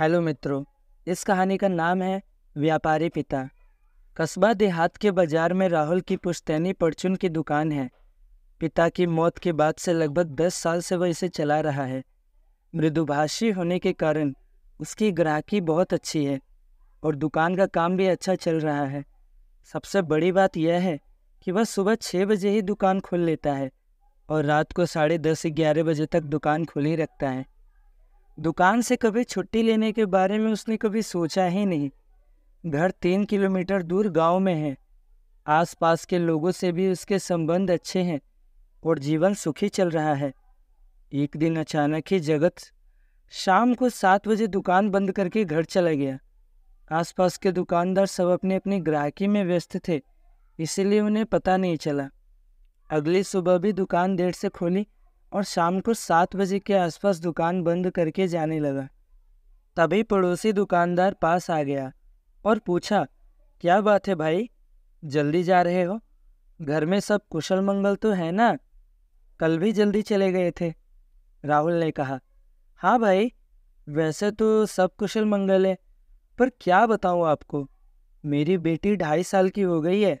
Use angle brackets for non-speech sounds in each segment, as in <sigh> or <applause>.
hello मित्रों इस कहानी का नाम है व्यापारी पिता कस्बा देहात के बाजार में राहुल की पुश्तैनी परचून की दुकान है पिता की मौत के बाद से लगभग दस साल से वह इसे चला रहा है मृदुभाषी होने के कारण उसकी ग्राहकी बहुत अच्छी है और दुकान का काम भी अच्छा चल रहा है सबसे बड़ी बात यह है कि वह सुबह छः बजे ही दुकान खोल लेता है और रात को साढ़े दस ग्यारह बजे तक दुकान खुली रखता है दुकान से कभी छुट्टी लेने के बारे में उसने कभी सोचा ही नहीं घर तीन किलोमीटर दूर गांव में है आसपास के लोगों से भी उसके संबंध अच्छे हैं और जीवन सुखी चल रहा है एक दिन अचानक ही जगत शाम को सात बजे दुकान बंद करके घर चला गया आसपास के दुकानदार सब अपने अपने ग्राहकी में व्यस्त थे इसीलिए उन्हें पता नहीं चला अगली सुबह भी दुकान देर से खोली और शाम को सात बजे के आसपास दुकान बंद करके जाने लगा तभी पड़ोसी दुकानदार पास आ गया और पूछा क्या बात है भाई जल्दी जा रहे हो घर में सब कुशल मंगल तो है ना कल भी जल्दी चले गए थे राहुल ने कहा हाँ भाई वैसे तो सब कुशल मंगल है पर क्या बताऊँ आपको मेरी बेटी ढाई साल की हो गई है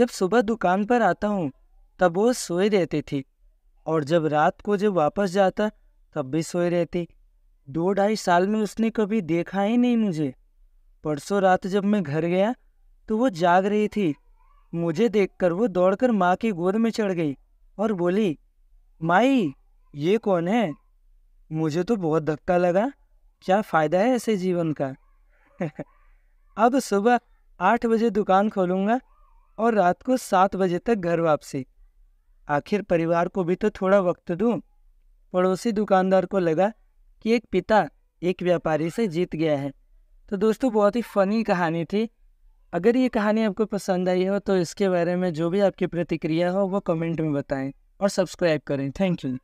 जब सुबह दुकान पर आता हूँ तब वो सोए रहती थी और जब रात को जब वापस जाता तब भी सोए रहती दो ढाई साल में उसने कभी देखा ही नहीं मुझे परसों रात जब मैं घर गया तो वो जाग रही थी मुझे देखकर वो दौड़कर माँ की गोद में चढ़ गई और बोली माई ये कौन है मुझे तो बहुत धक्का लगा क्या फ़ायदा है ऐसे जीवन का <laughs> अब सुबह आठ बजे दुकान खोलूँगा और रात को सात बजे तक घर वापसी आखिर परिवार को भी तो थोड़ा वक्त दूँ पड़ोसी दुकानदार को लगा कि एक पिता एक व्यापारी से जीत गया है तो दोस्तों बहुत ही फ़नी कहानी थी अगर ये कहानी आपको पसंद आई हो तो इसके बारे में जो भी आपकी प्रतिक्रिया हो वो कमेंट में बताएं और सब्सक्राइब करें थैंक यू